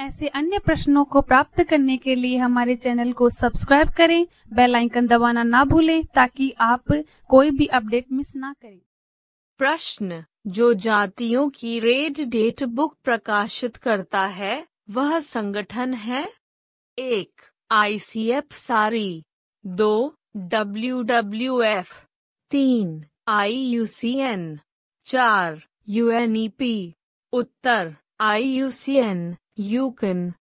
ऐसे अन्य प्रश्नों को प्राप्त करने के लिए हमारे चैनल को सब्सक्राइब करें बेल आइकन दबाना ना भूलें ताकि आप कोई भी अपडेट मिस ना करें प्रश्न जो जातियों की रेड डेट बुक प्रकाशित करता है वह संगठन है एक आईसीएफ सारी दो डब्ल्यू डब्ल्यू एफ तीन आई यू सी एन चार यू एन ई पी उत्तर आई एन can.